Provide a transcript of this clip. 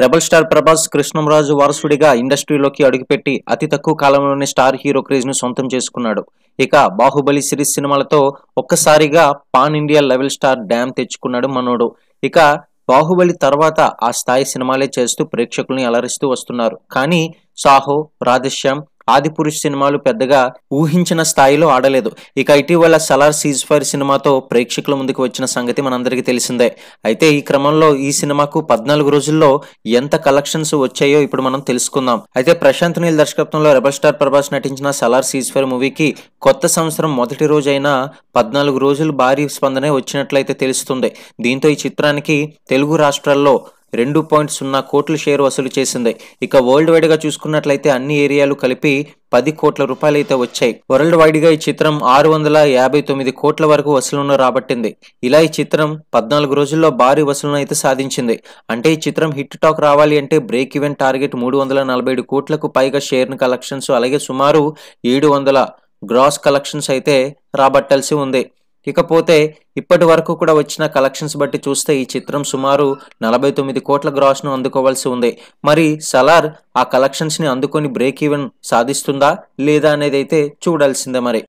rebel star Prabhas Krishnamraju వారసుడిగా ఇండస్ట్రీలోకి అడుగుపెట్టి అతి తక్కువ కాలంలోనే స్టార్ హీరో క్రేజ్ ను సొంతం చేసుకున్నాడు ఇక బాహుబలి సిరీస్ సినిమాలతో ఒక్కసారిగా pan India level stardom తెచ్చుకున్నాడు మనోడు ఇక బాహుబలి తర్వాత ఆ స్థాయి సినిమాలే చేస్తూ ప్రేక్షకుల్ని అలరిస్తూ వస్తున్నారు కానీ సాహో రాధశ్యామ్ ఆదిపురుష్ సినిమాలు పెద్దగా ఊహించిన స్థాయిలో ఆడలేదు ఇక ఇటీవల సలార్ సీజ్ ఫైర్ సినిమాతో ప్రేక్షకుల ముందుకు వచ్చిన సంగతి మనందరికీ తెలిసిందే అయితే ఈ క్రమంలో ఈ సినిమాకు పద్నాలుగు రోజుల్లో ఎంత కలెక్షన్స్ వచ్చాయో ఇప్పుడు మనం తెలుసుకుందాం అయితే ప్రశాంత్ నీల్ దర్శకత్వంలో రెబల్ స్టార్ ప్రభాస్ నటించిన సలార్ సీజ్ ఫైర్ మూవీకి కొత్త సంవత్సరం మొదటి రోజైన పద్నాలుగు రోజులు భారీ స్పందనే వచ్చినట్లయితే తెలుస్తుంది దీంతో ఈ చిత్రానికి తెలుగు రాష్ట్రాల్లో రెండు పాయింట్ సున్నా కోట్ల షేర్ వసూలు చేసింది ఇక వరల్డ్ వైడ్గా చూసుకున్నట్లయితే అన్ని ఏరియాలు కలిపి పది కోట్ల రూపాయలు అయితే వచ్చాయి వరల్డ్ వైడ్ గా ఈ చిత్రం ఆరు వందల యాభై తొమ్మిది కోట్ల వరకు వసూలను రాబట్టింది ఇలా ఈ చిత్రం పద్నాలుగు రోజుల్లో భారీ వసూలను అయితే సాధించింది అంటే ఈ చిత్రం హిట్ టాక్ రావాలి అంటే బ్రేక్ ఈవెన్ టార్గెట్ మూడు వందల నలభై ఏడు కోట్లకు పైగా షేర్ కలెక్షన్స్ అలాగే సుమారు ఏడు వందల గ్రాస్ కలెక్షన్స్ అయితే రాబట్టాల్సి ఉంది ఇకపోతే ఇప్పటి వరకు కూడా వచ్చిన కలెక్షన్స్ బట్టి చూస్తే ఈ చిత్రం సుమారు నలభై తొమ్మిది కోట్ల గ్రాస్ను అందుకోవాల్సి ఉంది మరి సలార్ ఆ కలెక్షన్స్ని అందుకొని బ్రేక్ ఈవెన్ సాధిస్తుందా లేదా అనేది అయితే చూడాల్సిందే మరి